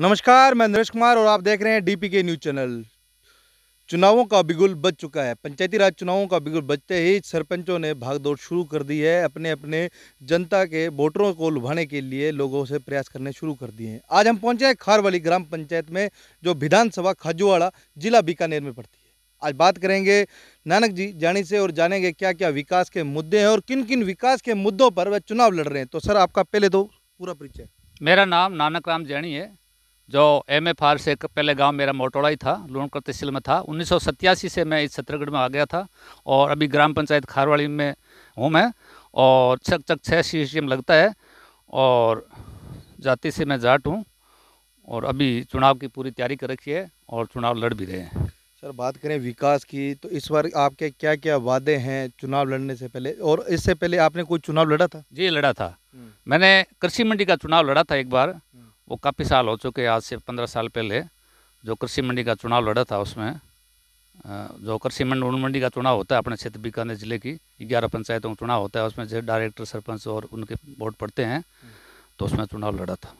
नमस्कार मैं नरेश कुमार और आप देख रहे हैं डीपीके न्यूज़ चैनल चुनावों का बिगुल बच चुका है पंचायती राज चुनावों का बिगुल बचते ही सरपंचों ने भागदौड़ शुरू कर दी है अपने अपने जनता के वोटरों को लुभाने के लिए लोगों से प्रयास करने शुरू कर दिए हैं आज हम पहुंचे हैं खारवाली ग्राम पंचायत में जो विधानसभा खाजुआड़ा जिला बीकानेर में पड़ती है आज बात करेंगे नानक जी जानी से और जानेंगे क्या क्या विकास के मुद्दे हैं और किन किन विकास के मुद्दों पर वह चुनाव लड़ रहे हैं तो सर आपका पहले तो पूरा परिचय मेरा नाम नानक राम जैनी है जो एम एफ आर से पहले गांव मेरा मोटोड़ा ही था लोणकर तहसील में था उन्नीस से मैं इस छत्तरगढ़ में आ गया था और अभी ग्राम पंचायत खारवाड़ी में हूँ मैं और चक चक छः सी सी एम लगता है और जाति से मैं जाट हूँ और अभी चुनाव की पूरी तैयारी कर रखी है और चुनाव लड़ भी रहे हैं सर बात करें विकास की तो इस बार आपके क्या क्या वादे हैं चुनाव लड़ने से पहले और इससे पहले आपने कोई चुनाव लड़ा था जी लड़ा था हम्म। मैंने कृषि मंडी का चुनाव लड़ा था एक बार हम्म। वो काफ़ी साल हो चुके आज से पंद्रह साल पहले जो कृषि मंडी का चुनाव लड़ा था उसमें जो कृषि मंडी मंडी का चुनाव होता है अपने क्षेत्र बीकानेर जिले की ग्यारह पंचायतों का चुनाव होता है उसमें जो डायरेक्टर सरपंच और उनके वोट पड़ते हैं तो उसमें चुनाव लड़ा था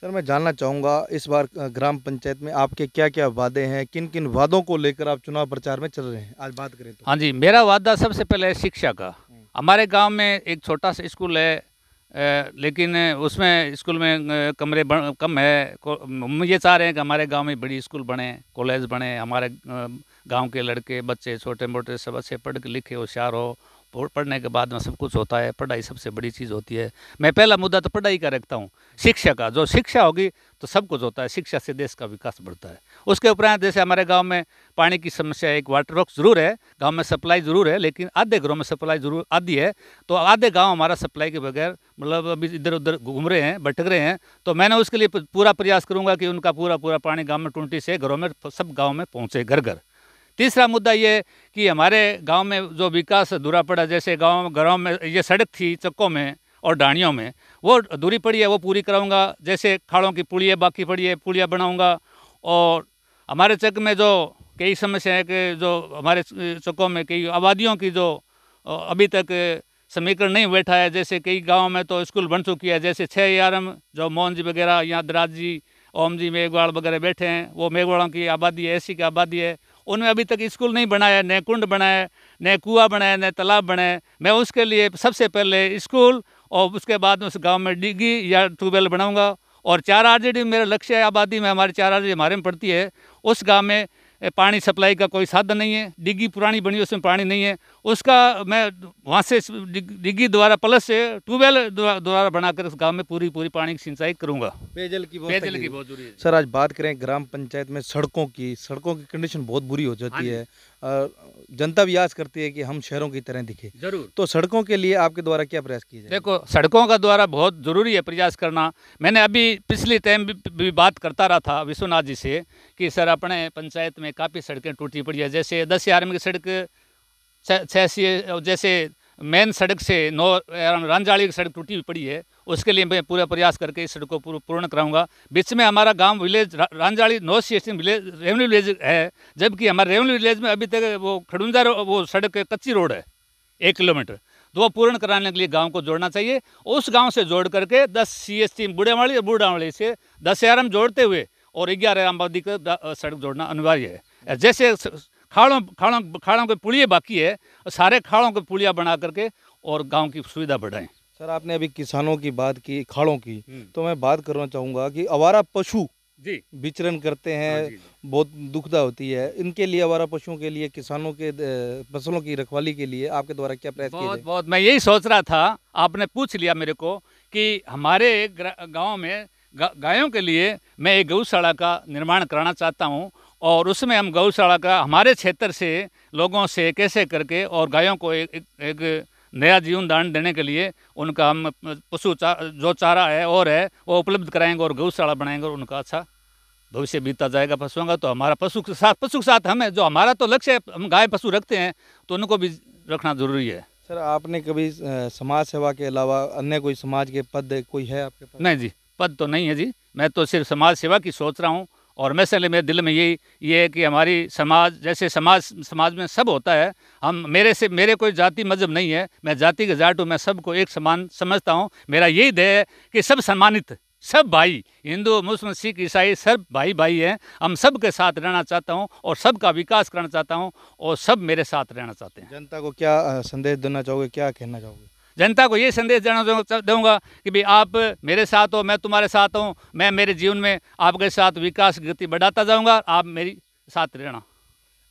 सर मैं जानना चाहूँगा इस बार ग्राम पंचायत में आपके क्या क्या वादे हैं किन किन वादों को लेकर आप चुनाव प्रचार में चल रहे हैं आज बात करें तो हाँ जी मेरा वादा सबसे पहले शिक्षा का हम्म। हमारे गाँव में एक छोटा सा स्कूल है लेकिन उसमें स्कूल में कमरे कम है हम ये चाह रहे हैं कि हमारे गांव में बड़ी स्कूल बने कॉलेज बने हमारे गांव के लड़के बच्चे छोटे मोटे सब अच्छे पढ़ के लिखे होशियार हो पढ़ने के बाद में सब कुछ होता है पढ़ाई सबसे बड़ी चीज़ होती है मैं पहला मुद्दा तो पढ़ाई का रखता हूँ शिक्षा का जो शिक्षा होगी तो सब कुछ होता है शिक्षा से देश का विकास बढ़ता है उसके उपरांत जैसे हमारे गाँव में पानी की समस्या एक वाटर वर्क ज़रूर है गाँव में सप्लाई ज़रूर है लेकिन आधे घरों में सप्लाई ज़रूर आधी है तो आधे गाँव हमारा सप्लाई के बगैर मतलब अभी इधर उधर घूम रहे हैं भटक रहे हैं तो मैंने उसके लिए पूरा प्रयास करूँगा कि उनका पूरा पूरा पानी गाँव में ट्वेंटी से घरों में सब गाँव में पहुँचे घर घर तीसरा मुद्दा ये कि हमारे गांव में जो विकास अधूरा पड़ा जैसे गांव घरों में ये सड़क थी चक्कों में और डाणियों में वो अधूरी पड़ी है वो पूरी कराऊंगा जैसे खाड़ों की पुड़िया बाकी पड़ी है पुड़िया बनाऊंगा और हमारे चक में जो कई समस्या है कि जो हमारे चक्कों में कई आबादियों की जो अभी तक समीकरण नहीं बैठा है जैसे कई गाँव में तो स्कूल बन चुकी है जैसे छः यारम जो मोहन जी वगैरह यहाँ दराज जी ओम जी मेघवाड़ वगैरह बैठे हैं वो मेघवाड़ों की आबादी है ऐसी की आबादी है उनमें अभी तक स्कूल नहीं बनाया न कुंड बनाए न कुआ बनाए न तालाब बनाए मैं उसके लिए सबसे पहले स्कूल और उसके बाद उस गाँव में डिगी या ट्यूबवेल बनाऊँगा और चार आर मेरा लक्ष्य है आबादी में हमारी चार आर हमारे में पड़ती है उस गाँव में पानी सप्लाई का कोई साधन नहीं है डिग्गी पुरानी बनी उसमें पानी नहीं है उसका मैं वहाँ से डिग्गी द्वारा प्लस से ट्यूबवेल द्वारा बनाकर उस गाँव में पूरी पूरी पानी की सिंचाई करूँगा पेयजल की पेयजल की बहुत जरूरी है सर आज बात करें ग्राम पंचायत में सड़कों की सड़कों की कंडीशन बहुत बुरी हो जाती हाँ है जनता भी आस करती है कि हम शहरों की तरह दिखे जरूर तो सड़कों के लिए आपके द्वारा क्या प्रयास किए देखो सड़कों का द्वारा बहुत ज़रूरी है प्रयास करना मैंने अभी पिछले टाइम भी, बात करता रहा था विश्वनाथ जी से कि सर अपने पंचायत में काफ़ी सड़कें टूटी पड़ी है जैसे दस आर्मी की सड़क छियासी जैसे मेन सड़क से नौ रंजाड़ी की सड़क टूटी हुई पड़ी है उसके लिए मैं पूरा प्रयास करके इस सड़क को पूर्ण कराऊंगा बीच में हमारा गांव विलेज रंजाड़ी नौ स्टेशन विलेज रेवन्यू विलेज है जबकि हमारे रेवन्यू विलेज में अभी तक वो खड़ुंजा वो सड़क कच्ची रोड है एक किलोमीटर तो वो पूर्ण कराने के लिए गांव को जोड़ना चाहिए उस गांव से जोड़ करके दस सी एस टी बूढ़ेवाड़ी और बूढ़ावाड़ी से दस आराम जोड़ते हुए और ग्यारह आमबादी का सड़क जोड़ना अनिवार्य है जैसे खाड़ों खाड़ों खाड़ों के पुलिया बाकी है और सारे खाड़ों के पुलिया बना करके और गाँव की सुविधा बढ़ाएं सर आपने अभी किसानों की बात की खाड़ों की हम्म। तो मैं बात करना चाहूँगा कि आवारा पशु जी विचरण करते हैं हाँ बहुत दुखदा होती है इनके लिए आवारा पशुओं के लिए किसानों के फसलों की रखवाली के लिए आपके द्वारा क्या प्रयास बहुत बहुत मैं यही सोच रहा था आपने पूछ लिया मेरे को कि हमारे गाँव में गायों के लिए मैं एक गौशाला का निर्माण कराना चाहता हूँ और उसमें हम गौशाला का हमारे क्षेत्र से लोगों से कैसे करके और गायों को एक, एक, एक नया जीवन दान देने के लिए उनका हम पशु चा, जो चारा है और है वो उपलब्ध कराएंगे और गौशाला बनाएंगे और उनका अच्छा भविष्य बीता जाएगा पशुओं का तो हमारा पशु के साथ पशु के साथ हमें जो हमारा तो लक्ष्य है हम गाय पशु रखते हैं तो उनको भी रखना ज़रूरी है सर आपने कभी समाज सेवा के अलावा अन्य कोई समाज के पद कोई है आपके पास नहीं जी पद तो नहीं है जी मैं तो सिर्फ समाज सेवा की सोच रहा हूँ और मैं से मेरे दिल में यही ये है कि हमारी समाज जैसे समाज समाज में सब होता है हम मेरे से मेरे कोई जाति मजहब नहीं है मैं जाति के जाट हूँ मैं सबको एक समान समझता हूँ मेरा यही ध्येय है कि सब सम्मानित सब भाई हिंदू मुस्लिम सिख ईसाई सब भाई भाई हैं हम सब के साथ रहना चाहता हूँ और सबका विकास करना चाहता हूँ और सब मेरे साथ रहना चाहते हैं जनता को क्या संदेश देना चाहोगे क्या कहना चाहोगे जनता को ये संदेश देना दूँगा कि भाई आप मेरे साथ हो मैं तुम्हारे साथ हूँ मैं मेरे जीवन में आपके साथ विकास गति बढ़ाता जाऊँगा आप मेरी साथ रहना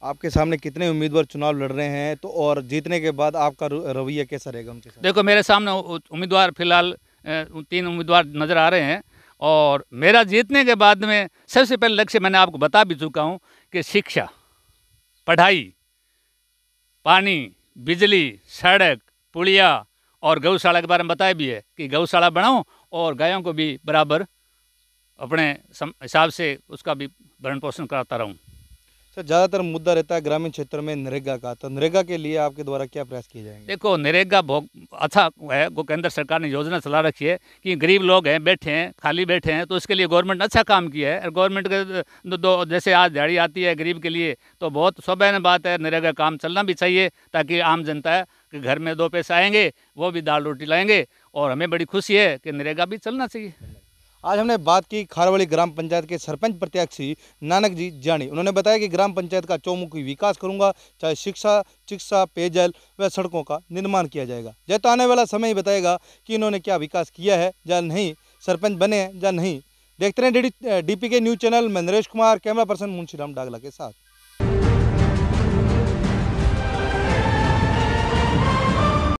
आपके सामने कितने उम्मीदवार चुनाव लड़ रहे हैं तो और जीतने के बाद आपका रवैया कैसा रहेगा उनके साथ देखो मेरे सामने उम्मीदवार फिलहाल तीन उम्मीदवार नज़र आ रहे हैं और मेरा जीतने के बाद में सबसे पहले लक्ष्य मैंने आपको बता भी चुका हूँ कि शिक्षा पढ़ाई पानी बिजली सड़क पुलिया और गौशाला के बारे में बताया भी है कि गौशाला बनाओ और गायों को भी बराबर अपने हिसाब से उसका भी भरण पोषण कराता रहूँ सर ज़्यादातर मुद्दा रहता है ग्रामीण क्षेत्र में नरेगा का तो नरेगा के लिए आपके द्वारा क्या प्रयास किए जाएंगे देखो नरेगा बहुत अच्छा है वो केंद्र सरकार ने योजना चला रखी है कि गरीब लोग हैं बैठे हैं खाली बैठे हैं तो इसके लिए गवर्नमेंट ने अच्छा काम किया है और गवर्नमेंट के दो दो जैसे आज दिहाड़ी आती है गरीब के लिए तो बहुत सौभाग्य बात है नरेगा काम चलना भी चाहिए ताकि आम जनता कि घर में दो पैसे आएंगे वो भी दाल रोटी लाएंगे और हमें बड़ी खुशी है कि नरेगा भी चलना चाहिए आज हमने बात की खारवाड़ी ग्राम पंचायत के सरपंच प्रत्याशी नानक जी जानी उन्होंने बताया कि ग्राम पंचायत का चौमुखी विकास करूंगा चाहे शिक्षा चिकित्सा पेयजल व सड़कों का निर्माण किया जाएगा जय तो आने वाला समय ही बताएगा कि इन्होंने क्या विकास किया है या नहीं सरपंच बने हैं या नहीं देखते रहे डी के न्यूज़ चैनल में नरेश कुमार कैमरा पर्सन मुंशी राम डागला के साथ